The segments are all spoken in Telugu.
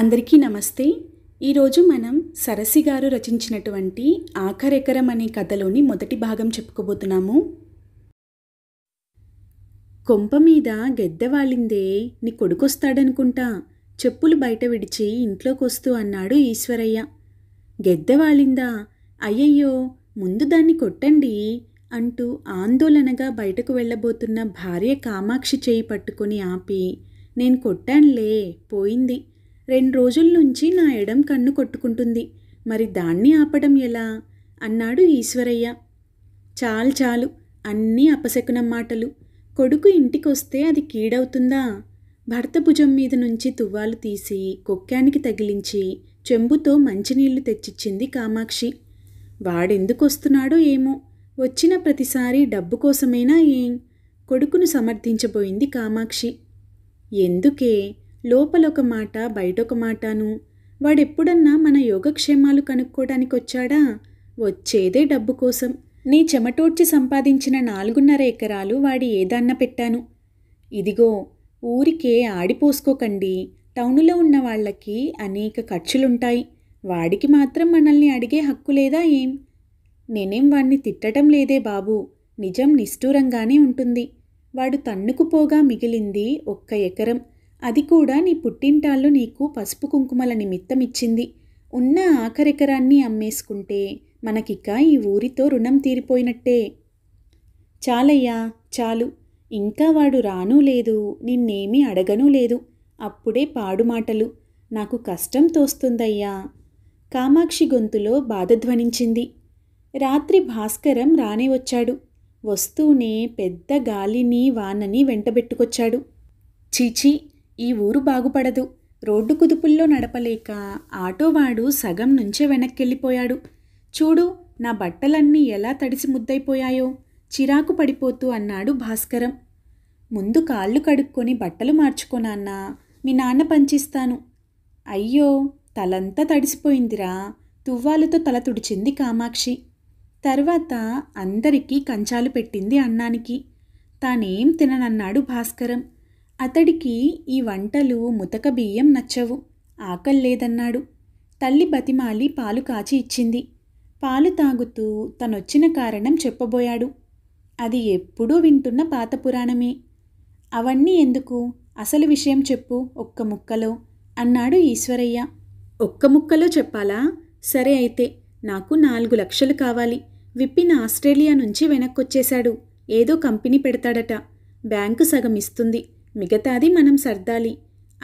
అందరికీ నమస్తే ఈరోజు మనం సరసి గారు రచించినటువంటి ఆఖరెకరం అనే కథలోని మొదటి భాగం చెప్పుకోబోతున్నాము కొంప మీద గెద్దవాళ్ళిందే నీ కొడుకొస్తాడనుకుంటా చెప్పులు బయట విడిచి ఇంట్లోకొస్తూ అన్నాడు ఈశ్వరయ్య గెద్దవాళ్ళిందా అయ్యయ్యో ముందు దాన్ని కొట్టండి అంటూ ఆందోళనగా బయటకు వెళ్ళబోతున్న భార్య కామాక్షి చేయి పట్టుకుని ఆపి నేను కొట్టానులే పోయింది రెండు రోజుల నుంచి నా ఎడం కన్ను కొట్టుకుంటుంది మరి దాన్ని ఆపడం ఎలా అన్నాడు ఈశ్వరయ్య చాలు చాలు అన్నీ అపశకునం మాటలు కొడుకు ఇంటికొస్తే అది కీడవుతుందా భర్త భుజం మీద నుంచి తువ్వాలు తీసి కొక్కానికి తగిలించి చెంబుతో మంచినీళ్లు తెచ్చిచ్చింది కామాక్షి వాడెందుకొస్తున్నాడో ఏమో వచ్చిన ప్రతిసారి డబ్బు కోసమైనా ఏం కొడుకును సమర్థించబోయింది కామాక్షి ఎందుకే లోపల ఒక మాట బయటొక మాటను వాడెప్పుడన్నా మన యోగక్షేమాలు కనుక్కోవడానికి వచ్చాడా వచ్చేదే డబ్బు కోసం నీ చెమటోడ్చి సంపాదించిన నాలుగున్నర ఎకరాలు వాడి ఏదన్న పెట్టాను ఇదిగో ఊరికే ఆడిపోసుకోకండి టౌనులో ఉన్న వాళ్ళకి అనేక ఖర్చులుంటాయి వాడికి మాత్రం మనల్ని అడిగే హక్కు లేదా ఏం నేనేం వాణ్ణి తిట్టడం లేదే బాబు నిజం నిష్ఠూరంగానే ఉంటుంది వాడు తన్నుకుపోగా మిగిలింది ఒక్క ఎకరం అది కూడా నీ పుట్టింటాళ్ళు నీకు పసుపు కుంకుమల నిమిత్తమిచ్చింది ఉన్న ఆఖరెకరాన్ని అమ్మేసుకుంటే మనకిక ఈ ఊరితో రుణం తీరిపోయినట్టే చాలయ్యా చాలు ఇంకా వాడు రానూ లేదు నిన్నేమీ అడగనూ లేదు అప్పుడే పాడు మాటలు నాకు కష్టం తోస్తుందయ్యా కామాక్షి గొంతులో బాధ ధ్వనించింది రాత్రి భాస్కరం రానే వచ్చాడు వస్తూనే పెద్ద గాలిని వానని వెంటబెట్టుకొచ్చాడు చీచీ ఈ ఊరు బాగుపడదు రోడ్డు కుదుపుల్లో నడపలేక ఆటోవాడు సగం నుంచే వెనక్కెళ్ళిపోయాడు చూడు నా బట్టలన్నీ ఎలా తడిసి ముద్దైపోయాయో చిరాకు పడిపోతూ అన్నాడు భాస్కరం ముందు కాళ్ళు కడుక్కొని బట్టలు మార్చుకోనాన్నా మీ నాన్న పంచిస్తాను అయ్యో తలంతా తడిసిపోయిందిరా తువ్వాలతో తల తుడిచింది కామాక్షి తర్వాత అందరికీ కంచాలు పెట్టింది అన్నానికి తానేం తిననన్నాడు భాస్కరం అతడికి ఈ వంటలు ముతక బియ్యం నచ్చవు ఆకలి లేదన్నాడు తల్లి బతిమాలి పాలు కాచి ఇచ్చింది పాలు తాగుతూ తనొచ్చిన కారణం చెప్పబోయాడు అది ఎప్పుడూ వింటున్న పాత పురాణమే అవన్నీ ఎందుకు అసలు విషయం చెప్పు ఒక్క ముక్కలో అన్నాడు ఈశ్వరయ్య ఒక్క ముక్కలో చెప్పాలా సరే అయితే నాకు నాలుగు లక్షలు కావాలి విప్పిన ఆస్ట్రేలియా నుంచి వెనక్కొచ్చేశాడు ఏదో కంపెనీ పెడతాడట బ్యాంకు సగం ఇస్తుంది మిగతాది మనం సర్దాలి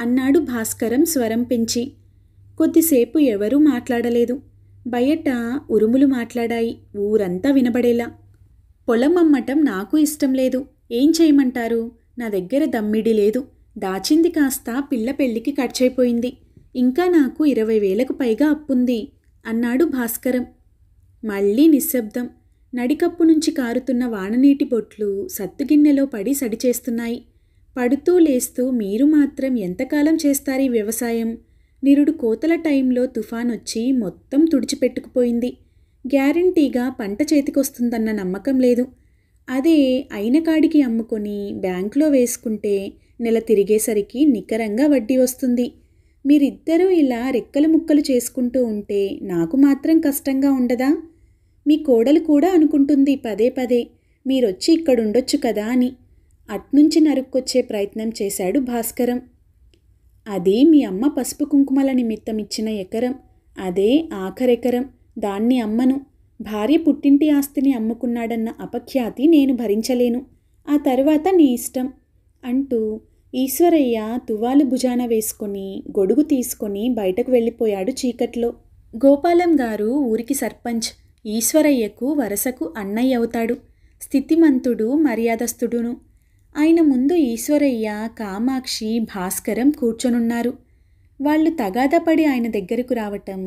అన్నాడు భాస్కరం స్వరం పెంచి కొద్దిసేపు ఎవరూ మాట్లాడలేదు బయట ఉరుములు మాట్లాడాయి ఊరంతా వినబడేలా పొలం అమ్మటం నాకు ఇష్టం లేదు ఏం చేయమంటారు నా దగ్గర దమ్మిడి లేదు దాచింది కాస్త పిల్ల పెళ్లికి ఖర్చయిపోయింది ఇంకా నాకు ఇరవై వేలకు పైగా అప్పుంది అన్నాడు భాస్కరం మళ్ళీ నిశ్శబ్దం నడికప్పు నుంచి కారుతున్న వాననీటి బొట్లు సత్తుగిన్నెలో పడి సడిచేస్తున్నాయి పడుతూ లేస్తూ మీరు మాత్రం ఎంతకాలం చేస్తారీ వ్యవసాయం నిరుడు కోతల టైంలో తుఫాన్ వచ్చి మొత్తం తుడిచిపెట్టుకుపోయింది గ్యారంటీగా పంట చేతికొస్తుందన్న నమ్మకం లేదు అదే అయిన కాడికి అమ్ముకొని బ్యాంకులో వేసుకుంటే నెల తిరిగేసరికి నికరంగా వడ్డీ వస్తుంది మీరిద్దరూ ఇలా రెక్కలు ముక్కలు చేసుకుంటూ ఉంటే నాకు మాత్రం కష్టంగా ఉండదా మీ కోడలు కూడా అనుకుంటుంది పదే పదే మీరొచ్చి ఇక్కడుండొచ్చు కదా అని అట్నుంచి నరుక్కొచ్చే ప్రయత్నం చేశాడు భాస్కరం అదే మీ అమ్మ పసుపు కుంకుమల నిమిత్తం ఇచ్చిన ఎకరం అదే ఆఖరెకరం దాన్ని అమ్మను భార్య పుట్టింటి ఆస్తిని అమ్ముకున్నాడన్న అపఖ్యాతి నేను భరించలేను ఆ తర్వాత నీ ఇష్టం అంటూ ఈశ్వరయ్య తువాలు భుజాన వేసుకొని గొడుగు తీసుకొని బయటకు వెళ్ళిపోయాడు చీకట్లో గోపాలం గారు ఊరికి సర్పంచ్ ఈశ్వరయ్యకు వరసకు అన్నయ్య అవుతాడు స్థితిమంతుడు మర్యాదస్థుడును ఆయన ముందు ఈశ్వరయ్య కామాక్షి భాస్కరం కూర్చొనున్నారు వాళ్ళు తగాదపడి ఆయన దగ్గరకు రావటం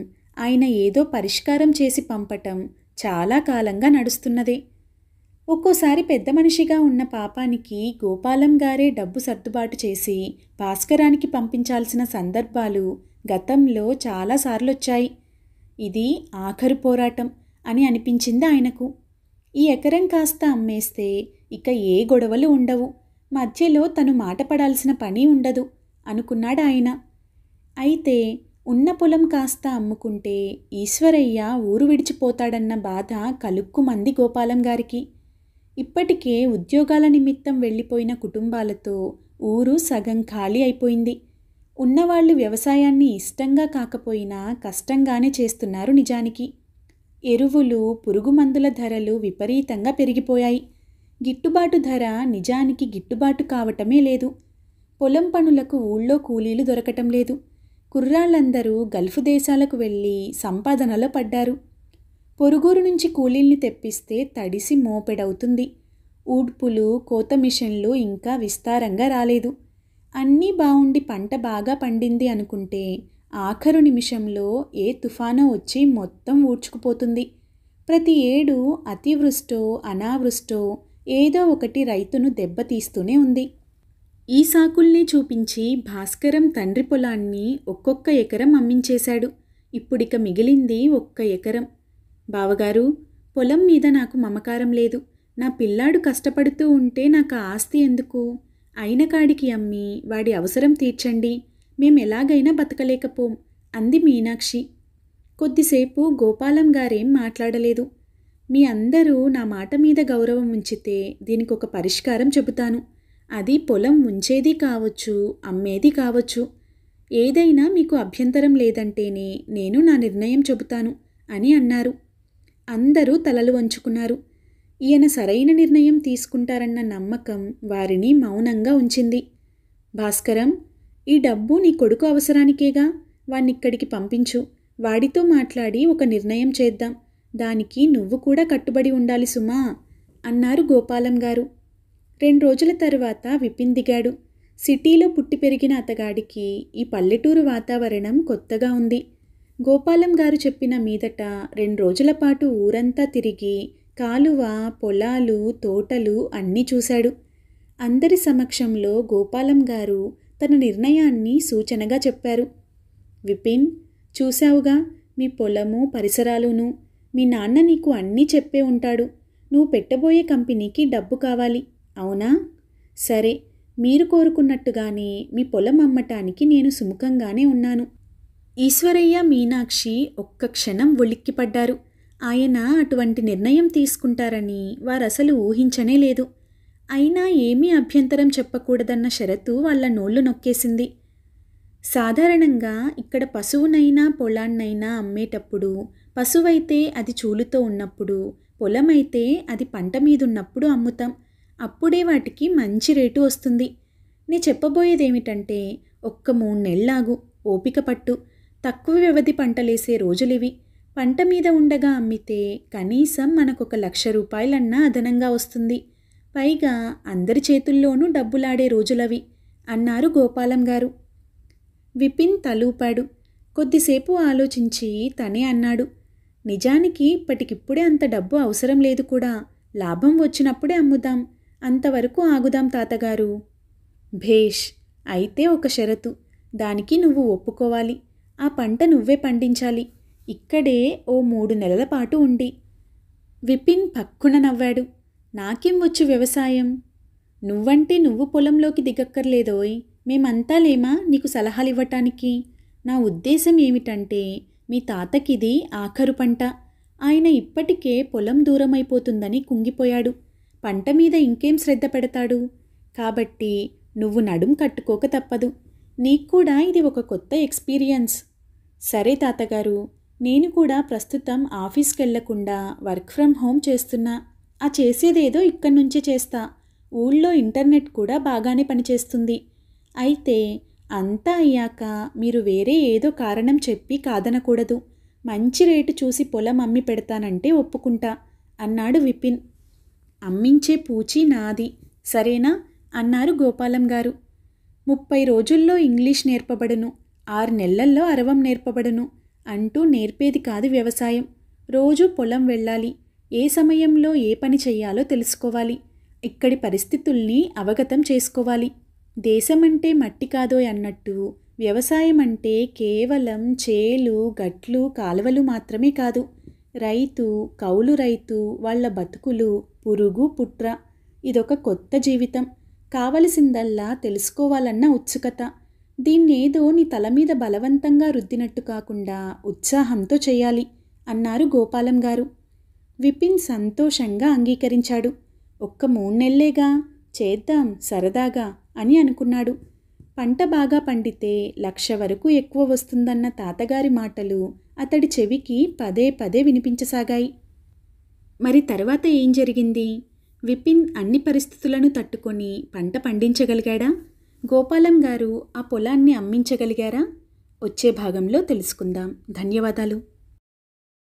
ఆయన ఏదో పరిష్కారం చేసి పంపటం చాలా కాలంగా నడుస్తున్నదే ఒక్కోసారి పెద్ద మనిషిగా ఉన్న పాపానికి గోపాలం గారే డబ్బు సర్దుబాటు చేసి భాస్కరానికి పంపించాల్సిన సందర్భాలు గతంలో చాలాసార్లు వచ్చాయి ఇది ఆఖరు పోరాటం అని అనిపించింది ఆయనకు ఈ ఎకరం కాస్త అమ్మేస్తే ఇక ఏ గొడవలు ఉండవు మధ్యలో తను మాట పడాల్సిన పని ఉండదు అనుకున్నాడు ఆయన అయితే ఉన్న పొలం కాస్త అమ్ముకుంటే ఈశ్వరయ్య ఊరు విడిచిపోతాడన్న బాధ కలుక్కుమంది గోపాలం గారికి ఇప్పటికే ఉద్యోగాల నిమిత్తం వెళ్ళిపోయిన కుటుంబాలతో ఊరు సగం ఖాళీ అయిపోయింది ఉన్నవాళ్ళు వ్యవసాయాన్ని ఇష్టంగా కాకపోయినా కష్టంగానే చేస్తున్నారు నిజానికి ఎరువులు పురుగుమందుల ధరలు విపరీతంగా పెరిగిపోయాయి గిట్టుబాటు ధర నిజానికి గిట్టుబాటు కావటమే లేదు పొలం పనులకు ఊళ్ళో కూలీలు దొరకటం లేదు కుర్రాళ్ళందరూ గల్ఫ్ దేశాలకు వెళ్ళి సంపాదనలో పడ్డారు పొరుగురు నుంచి కూలీల్ని తెప్పిస్తే తడిసి మోపెడవుతుంది ఊడ్పులు కోత మిషన్లు ఇంకా విస్తారంగా రాలేదు అన్నీ బాగుండి పంట బాగా పండింది అనుకుంటే ఆఖరు నిమిషంలో ఏ తుఫాను వచ్చి మొత్తం ఊడ్చుకుపోతుంది ప్రతి ఏడు అతివృష్టో అనావృష్టో ఏదో ఒకటి రైతును దెబ్బతీస్తూనే ఉంది ఈ సాకుల్ని చూపించి భాస్కరం తండ్రి పొలాన్ని ఒక్కొక్క ఎకరం అమ్మించేశాడు ఇప్పుడిక మిగిలింది ఒక్క ఎకరం బావగారు పొలం మీద నాకు మమకారం లేదు నా పిల్లాడు కష్టపడుతూ ఉంటే నాకు ఆస్తి ఎందుకు అయిన కాడికి అమ్మి వాడి అవసరం తీర్చండి మేమెలాగైనా ఎలాగైనా బతకలేకపోం అంది మీనాక్షి కొద్దిసేపు గోపాలం గారేం మాట్లాడలేదు మీ అందరూ నా మాట మీద గౌరవం ఉంచితే దీనికి ఒక పరిష్కారం చెబుతాను అది పొలం ఉంచేది కావచ్చు అమ్మేది కావచ్చు ఏదైనా మీకు అభ్యంతరం లేదంటేనే నేను నా నిర్ణయం చెబుతాను అని అన్నారు అందరూ తలలు వంచుకున్నారు ఈయన సరైన నిర్ణయం తీసుకుంటారన్న నమ్మకం వారిని మౌనంగా ఉంచింది భాస్కరం ఈ డబ్బు నీ కొడుకు అవసరానికేగా వాణ్ణిక్కడికి పంపించు వాడితో మాట్లాడి ఒక నిర్ణయం చేద్దాం దానికి నువ్వు కూడా కట్టుబడి ఉండాలి సుమా అన్నారు గోపాలం గారు రెండు రోజుల తర్వాత విపిన్ దిగాడు సిటీలో పుట్టి పెరిగిన అతగాడికి ఈ పల్లెటూరు వాతావరణం కొత్తగా ఉంది గోపాలం గారు చెప్పిన మీదట రెండు రోజుల పాటు ఊరంతా తిరిగి కాలువ పొలాలు తోటలు అన్నీ చూశాడు అందరి సమక్షంలో గోపాలం గారు తన నిర్ణయాన్ని సూచనగా చెప్పారు విపిన్ చూశావుగా మీ పొలము పరిసరాలును మీ నాన్న నీకు అన్నీ చెప్పే ఉంటాడు నువ్వు పెట్టబోయే కంపెనీకి డబ్బు కావాలి అవునా సరే మీరు కోరుకున్నట్టుగానే మీ పొలం అమ్మటానికి నేను సుముఖంగానే ఉన్నాను ఈశ్వరయ్య మీనాక్షి ఒక్క క్షణం ఒలిక్కిపడ్డారు ఆయన అటువంటి నిర్ణయం తీసుకుంటారని వారసలు ఊహించనే లేదు అయినా ఏమీ అభ్యంతరం చెప్పకూడదన్న షరతు వాళ్ళ నోళ్లు నొక్కేసింది సాధారణంగా ఇక్కడ పశువునైనా పొలాన్నైనా అమ్మేటప్పుడు పశువైతే అది చూలుతో ఉన్నప్పుడు పొలమైతే అది పంట మీదున్నప్పుడు అమ్ముతాం అప్పుడే వాటికి మంచి రేటు వస్తుంది నేను చెప్పబోయేదేమిటంటే ఒక్క మూడు నెలలాగు ఓపిక పట్టు తక్కువ వ్యవధి పంటలేసే రోజులివి పంట మీద ఉండగా అమ్మితే కనీసం మనకొక లక్ష రూపాయలన్నా అదనంగా వస్తుంది పైగా అందరి చేతుల్లోనూ డబ్బులాడే రోజులవి అన్నారు గోపాలం గారు విపిన్ తలూపాడు కొద్దిసేపు ఆలోచించి తనే అన్నాడు నిజానికి ఇప్పటికిప్పుడే అంత డబ్బు అవసరం లేదు కూడా లాభం వచ్చినప్పుడే అమ్ముదాం అంతవరకు ఆగుదాం తాతగారు భేష్ అయితే ఒక షరతు దానికి నువ్వు ఒప్పుకోవాలి ఆ పంట నువ్వే పండించాలి ఇక్కడే ఓ మూడు నెలల పాటు ఉండి విపిన్ పక్కున నవ్వాడు నాకేం వచ్చు వ్యవసాయం నువ్వంటే నువ్వు పొలంలోకి దిగక్కర్లేదోయ్ మేమంతా లేమా నీకు సలహాలు ఇవ్వటానికి నా ఉద్దేశం ఏమిటంటే మీ తాతకిది ఆఖరు పంట ఆయన ఇప్పటికే పొలం దూరమైపోతుందని కుంగిపోయాడు పంట మీద ఇంకేం శ్రద్ధ పెడతాడు కాబట్టి నువ్వు నడుం కట్టుకోక తప్పదు నీకు కూడా ఇది ఒక కొత్త ఎక్స్పీరియన్స్ సరే తాతగారు నేను కూడా ప్రస్తుతం ఆఫీస్కి వర్క్ ఫ్రమ్ హోమ్ చేస్తున్నా ఆ చేసేదేదో ఇక్కడి నుంచే చేస్తా ఊళ్ళో ఇంటర్నెట్ కూడా బాగానే పనిచేస్తుంది అయితే అంతా అయ్యాక మీరు వేరే ఏదో కారణం చెప్పి కాదనకూడదు మంచి రేటు చూసి పొలం అమ్మి పెడతానంటే ఒప్పుకుంటా అన్నాడు విపిన్ అమ్మించే పూచి నాది సరేనా అన్నారు గోపాలం గారు ముప్పై రోజుల్లో ఇంగ్లీష్ నేర్పబడును ఆరు నెలల్లో అరవం నేర్పబడును అంటూ నేర్పేది కాదు వ్యవసాయం రోజు పొలం వెళ్ళాలి ఏ సమయంలో ఏ పని చెయ్యాలో తెలుసుకోవాలి ఇక్కడి పరిస్థితుల్ని అవగతం చేసుకోవాలి దేశమంటే మట్టి కాదోయ్ అన్నట్టు వ్యవసాయం అంటే కేవలం చేలు గట్లు కాలువలు మాత్రమే కాదు రైతు కౌలు రైతు వాళ్ళ బతుకులు పురుగు పుట్ర ఇదొక కొత్త జీవితం కావలసిందల్లా తెలుసుకోవాలన్న ఉత్సుకత దీన్నేదో నీ తల మీద బలవంతంగా రుద్దినట్టు కాకుండా ఉత్సాహంతో చేయాలి అన్నారు గోపాలం గారు విపిన్ సంతోషంగా అంగీకరించాడు ఒక్క మూడు నెల్లేగా చేద్దాం సరదాగా అని అనుకున్నాడు పంట బాగా పండితే లక్ష వరకు ఎక్కువ వస్తుందన్న తాతగారి మాటలు అతడి చెవికి పదే పదే వినిపించసాగాయి మరి తర్వాత ఏం జరిగింది విపిన్ అన్ని పరిస్థితులను తట్టుకొని పంట పండించగలిగాడా గోపాలం గారు ఆ పొలాన్ని అమ్మించగలిగారా వచ్చే భాగంలో తెలుసుకుందాం ధన్యవాదాలు